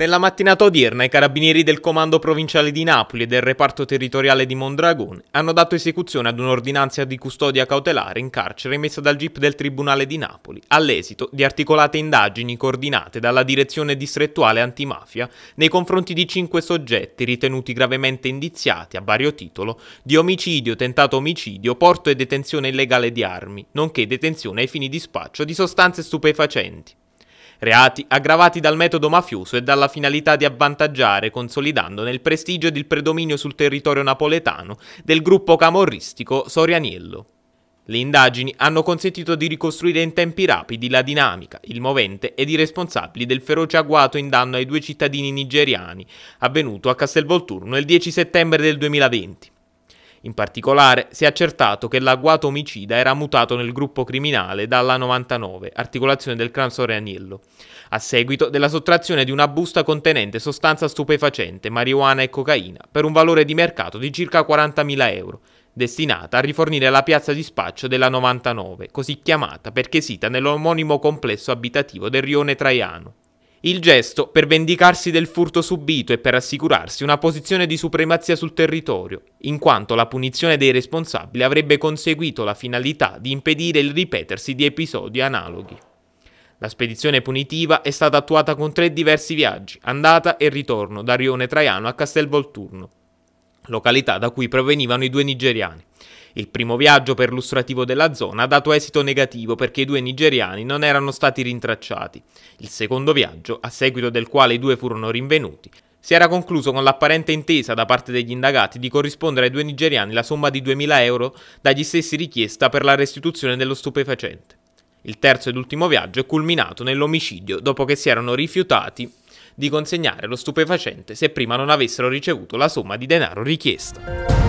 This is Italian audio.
Nella mattinata odierna i carabinieri del Comando Provinciale di Napoli e del Reparto Territoriale di Mondragone hanno dato esecuzione ad un'ordinanza di custodia cautelare in carcere emessa dal GIP del Tribunale di Napoli, all'esito di articolate indagini coordinate dalla Direzione Distrettuale Antimafia nei confronti di cinque soggetti ritenuti gravemente indiziati a vario titolo di omicidio, tentato omicidio, porto e detenzione illegale di armi, nonché detenzione ai fini di spaccio di sostanze stupefacenti reati aggravati dal metodo mafioso e dalla finalità di avvantaggiare, consolidandone il prestigio ed il predominio sul territorio napoletano del gruppo camorristico Sorianiello. Le indagini hanno consentito di ricostruire in tempi rapidi la dinamica, il movente ed i responsabili del feroce agguato in danno ai due cittadini nigeriani avvenuto a Castelvolturno il 10 settembre del 2020. In particolare, si è accertato che l'agguato omicida era mutato nel gruppo criminale dalla 99, articolazione del clan Soreaniello, a seguito della sottrazione di una busta contenente sostanza stupefacente, marijuana e cocaina, per un valore di mercato di circa 40.000 euro, destinata a rifornire la piazza di spaccio della 99, così chiamata perché sita nell'omonimo complesso abitativo del rione Traiano. Il gesto per vendicarsi del furto subito e per assicurarsi una posizione di supremazia sul territorio, in quanto la punizione dei responsabili avrebbe conseguito la finalità di impedire il ripetersi di episodi analoghi. La spedizione punitiva è stata attuata con tre diversi viaggi, andata e ritorno da Rione Traiano a Castel Volturno, località da cui provenivano i due nigeriani, il primo viaggio per lustrativo della zona ha dato esito negativo perché i due nigeriani non erano stati rintracciati. Il secondo viaggio, a seguito del quale i due furono rinvenuti, si era concluso con l'apparente intesa da parte degli indagati di corrispondere ai due nigeriani la somma di 2.000 euro dagli stessi richiesta per la restituzione dello stupefacente. Il terzo ed ultimo viaggio è culminato nell'omicidio dopo che si erano rifiutati di consegnare lo stupefacente se prima non avessero ricevuto la somma di denaro richiesta.